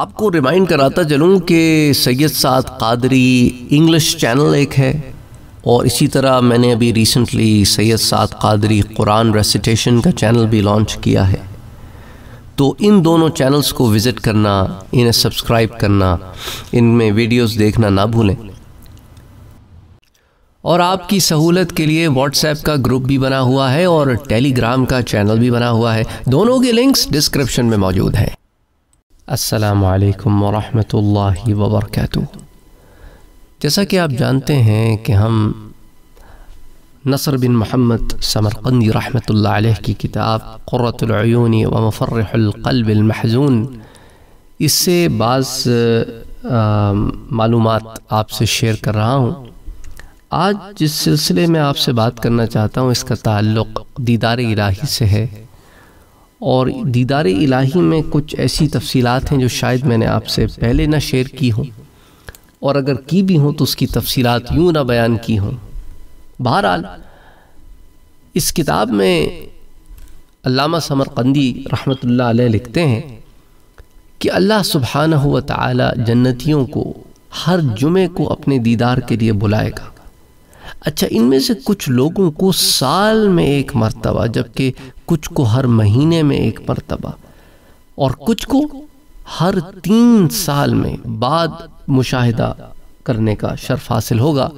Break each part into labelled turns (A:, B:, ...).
A: आपको रिमाइंड कराता चलूँ कि सैयद साद कादरी इंग्लिश चैनल एक है और इसी तरह मैंने अभी रिसेंटली सैयद साद कादरी कुरान रेसिटेशन का चैनल भी लॉन्च किया है तो इन दोनों चैनल्स को विज़िट करना इन्हें सब्सक्राइब करना इनमें वीडियोस देखना ना भूलें और आपकी सहूलत के लिए व्हाट्सएप का ग्रुप भी बना हुआ है और टेलीग्राम का चैनल भी बना हुआ है दोनों के लिंक्स डिस्क्रिप्शन में मौजूद हैं वालेकुम वरहमतुल्लाहि वर्क जैसा कि आप जानते हैं कि हम नसर बिन मोहम्मद समरकंदी रहमत की किताब क़ुरतलूनी व मफ़र्रक़लबलमहजून इससे बाज़ मालूम आपसे शेयर कर रहा हूँ आज जिस सिलसिले में आपसे बात करना चाहता हूँ इसका ताल्लुक़ दीदार इलाही से है और दीदार इलाही में कुछ ऐसी तफसीलात हैं जो शायद मैंने आपसे पहले ना शेयर की हों और अगर की भी हों तो उसकी तफसीलात यूँ ना बयान की हों बहरहाल इस किताब में अल्लामा समरकंदी रहमतुल्लाह अलैह लिखते हैं कि अल्लाह सुबहाना व ताला जन्नतियों को हर जुमे को अपने दीदार के लिए बुलाएगा अच्छा इनमें से कुछ लोगों को साल में एक मरतबा जबकि कुछ को हर महीने में एक मरतबा और कुछ को हर तीन साल में बाद मुशाहिदा करने का शर्फ हासिल होगा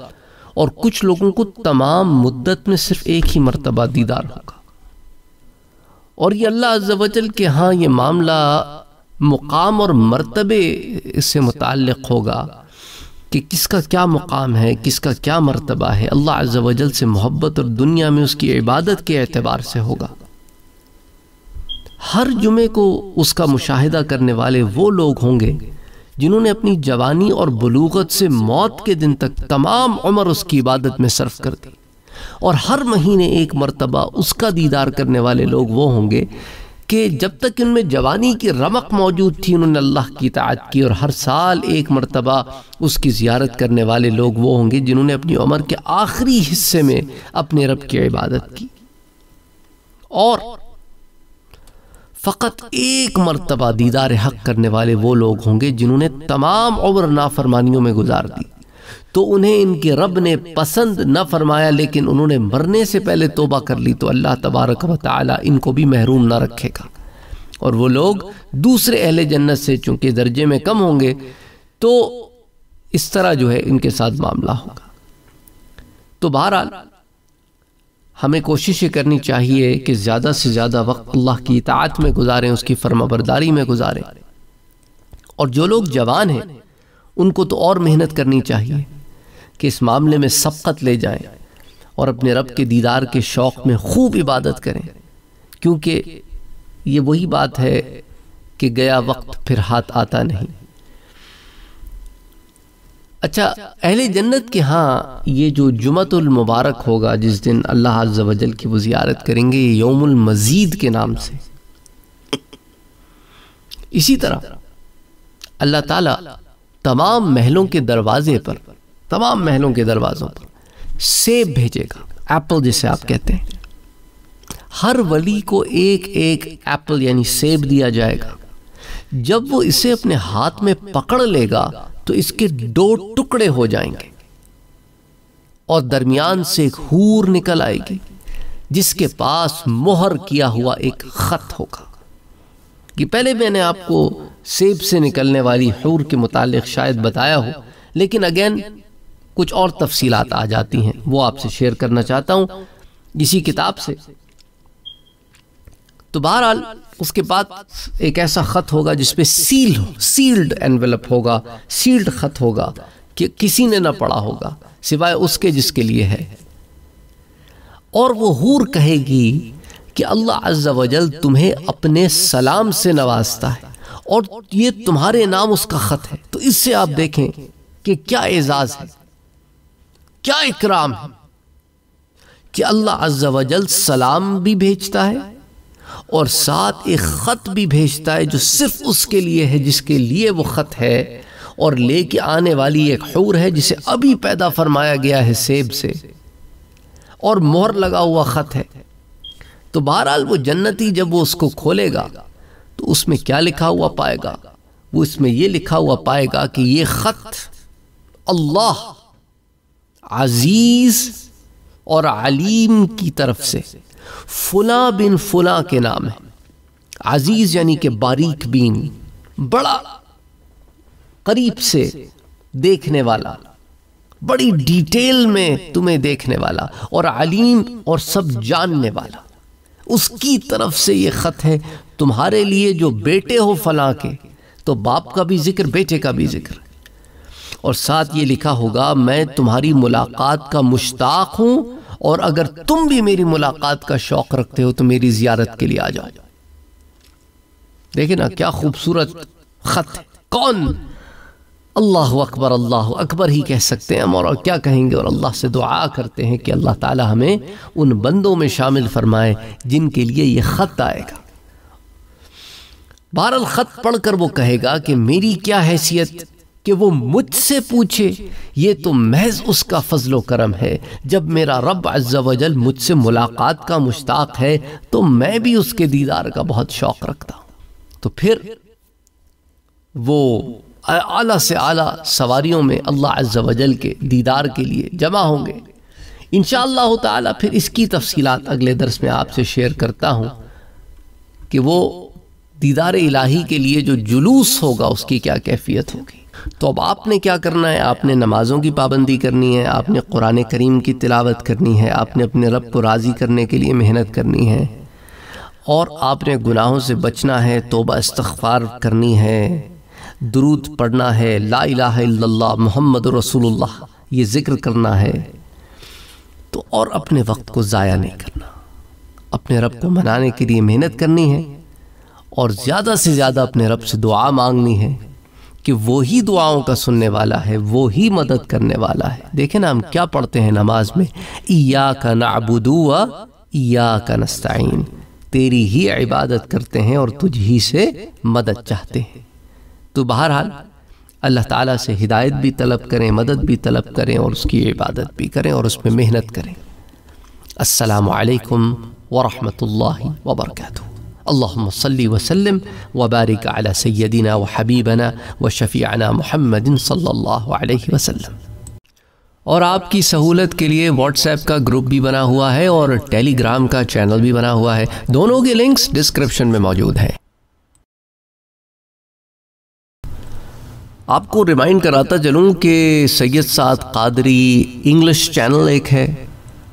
A: और कुछ लोगों को तमाम मुद्दत में सिर्फ एक ही मरतबा दीदार होगा और ये अल्लाह अज्जल के हाँ ये मामला मुकाम और मरतबे से मुतल होगा कि किसका क्या मुकाम है किसका क्या मरतबा है अल्लाह अज्जल से मोहब्बत और दुनिया में उसकी इबादत के एतबार से होगा हर जुमे को उसका मुशाहिदा करने वाले वो लोग होंगे जिन्होंने अपनी जवानी और बलूगत से मौत के दिन तक तमाम उम्र उसकी इबादत में सर्फ कर दी और हर महीने एक मरतबा उसका दीदार करने वाले लोग वो होंगे कि जब तक इनमें जवानी की रमक मौजूद थी उन्होंने अल्लाह की तायद की और हर साल एक मरतबा उसकी ज़्यारत करने वाले लोग वो होंगे जिन्होंने अपनी उम्र के आखिरी हिस्से में अपने रब की इबादत की और फ़कत एक मरतबा दीदार हक करने वाले वो लोग होंगे जिन्होंने तमाम उम्र नाफरमानियों में गुजार दी तो उन्हें इनके रब ने पसंद न फरमाया लेकिन उन्होंने मरने से पहले तोबा कर ली तो अल्लाह तबारक व इनको भी महरूम ना रखेगा और वो लोग दूसरे अहल जन्नत से चूंकि दर्जे में कम होंगे तो इस तरह जो है इनके साथ मामला होगा तो बहरहाल हमें कोशिश ये करनी चाहिए कि ज़्यादा से ज़्यादा वक्त अल्लाह की इतात में गुजारें उसकी फर्माबरदारी में गुजारें और जो लोग जवान हैं उनको तो और मेहनत करनी चाहिए कि इस मामले में सबकत ले जाएं और अपने रब के दीदार के शौक़ में खूब इबादत करें क्योंकि ये वही बात है कि गया वक्त फिर हाथ आता नहीं अच्छा अहले जन्नत के हाँ ये जो जुमतुल मुबारक होगा जिस दिन अल्लाह अज्जल की वो जियारत करेंगे योमुल मजीद के नाम से इसी तरह अल्लाह ताला तमाम महलों के दरवाजे पर तमाम महलों के दरवाज़ों पर सेब भेजेगा एप्पल जिसे आप कहते हैं हर वली को एक एक एप्पल यानी सेब दिया जाएगा जब वो इसे अपने हाथ में पकड़ लेगा तो इसके दो टुकड़े हो जाएंगे और दरमियान से एक हूर निकल आएगी जिसके पास मोहर किया हुआ एक ख़त होगा कि पहले मैंने आपको सेब से निकलने वाली हूर के मुतालिक शायद बताया हो लेकिन अगेन कुछ और तफसीलात आ जाती हैं वो आपसे शेयर करना चाहता हूँ इसी किताब से तो बहरहाल उसके बाद एक ऐसा ख़त होगा जिसपे सील सील्ड एनवेलप होगा सील्ड ख़त होगा कि किसी ने ना पढ़ा होगा सिवाय उसके जिसके लिए है और वो हूर कहेगी कि अल्लाह अज्जावजल तुम्हें अपने सलाम से नवाजता है और ये तुम्हारे नाम उसका ख़त है तो इससे आप देखें कि क्या एजाज़ है क्या इकराम है कि अल्लाह अज्जावजल वजल सलाम भी भेजता है और साथ एक ख़त भी भेजता है जो सिर्फ उसके लिए है जिसके लिए वो ख़त है और लेके आने वाली एक हूर है जिसे अभी पैदा फरमाया गया है सेब से और मोहर लगा हुआ ख़त है तो बहरहाल वो जन्नती जब वो उसको खोलेगा तो उसमें क्या लिखा हुआ पाएगा वो इसमें ये लिखा हुआ पाएगा कि ये ख़त अल्लाह अजीज़ और आलीम की तरफ से फुला बिन फुला के नाम है अजीज यानी कि बारीक बीन बड़ा करीब से देखने वाला बड़ी डिटेल में तुम्हें देखने वाला और अलीम और सब जानने वाला उसकी तरफ से ये ख़त है तुम्हारे लिए जो बेटे हो फला के तो बाप का भी जिक्र बेटे का भी जिक्र और साथ ये लिखा होगा मैं तुम्हारी मुलाकात का मुश्ताक हूँ और अगर तुम भी मेरी मुलाकात का शौक रखते हो तो मेरी जियारत के लिए आ जाओ देखे ना क्या खूबसूरत खत कौन अल्लाह अकबर अल्लाह अकबर ही कह सकते हैं हम और क्या कहेंगे और अल्लाह से दुआ करते हैं कि अल्लाह ताला हमें उन बंदों में शामिल फरमाए जिनके लिए ये ख़त आएगा बहरल ख़त पढ़कर वो कहेगा कि मेरी क्या हैसियत कि वो मुझसे पूछे ये तो महज उसका फजलो करम है जब मेरा रब अज्जावजल मुझसे मुलाकात का मुश्ताक है तो मैं भी उसके दीदार का बहुत शौक़ रखता हूं तो फिर वो आला से आला सवारियों में अल्लाह अज्जावजल के दीदार के लिए जमा होंगे इन शह फिर इसकी तफसीत अगले दरस में आपसे शेयर करता हूँ कि वो दीदार इलाही के लिए जो जुलूस होगा उसकी क्या कैफियत होगी तो अब आपने क्या करना है आपने नमाज़ों की पाबंदी करनी है आपने कुरान करीम की तिलावत करनी है आपने अपने रब को राज़ी करने के लिए मेहनत करनी है और आपने गुनाहों से बचना है तोबा इस्तफ़ार करनी है दरूद पढ़ना है ला इलाहा मोहम्मद रसूलुल्लाह ये ज़िक्र करना है तो और अपने वक्त को ज़ाया नहीं करना अपने रब को मनाने के लिए मेहनत करनी है और ज़्यादा से ज़्यादा अपने रब से दुआ मांगनी है कि वो ही दुआओं का सुनने वाला है वो ही मदद करने वाला है देखें ना हम क्या पढ़ते हैं नमाज में या का नाबुदुआ या का नस्ताइन तेरी ही इबादत करते हैं और तुझ ही से मदद चाहते हैं तो बहरहाल अल्लाह ताला से हिदायत भी तलब करें मदद भी तलब करें और उसकी इबादत भी करें और उसमें मेहनत करें असलकम ला वर्का اللهم صل وسلم وبارك على سيدنا وحبيبنا وشفيعنا محمد صلى الله عليه وسلم और आपकी सहूलत के लिए व्हाट्सएप का ग्रुप भी बना हुआ है और टेलीग्राम का चैनल भी बना हुआ है दोनों के लिंक्स डिस्क्रिप्शन में मौजूद हैं आपको रिमाइंड कराता चलूं कि सैयद साद कादरी इंग्लिश चैनल एक है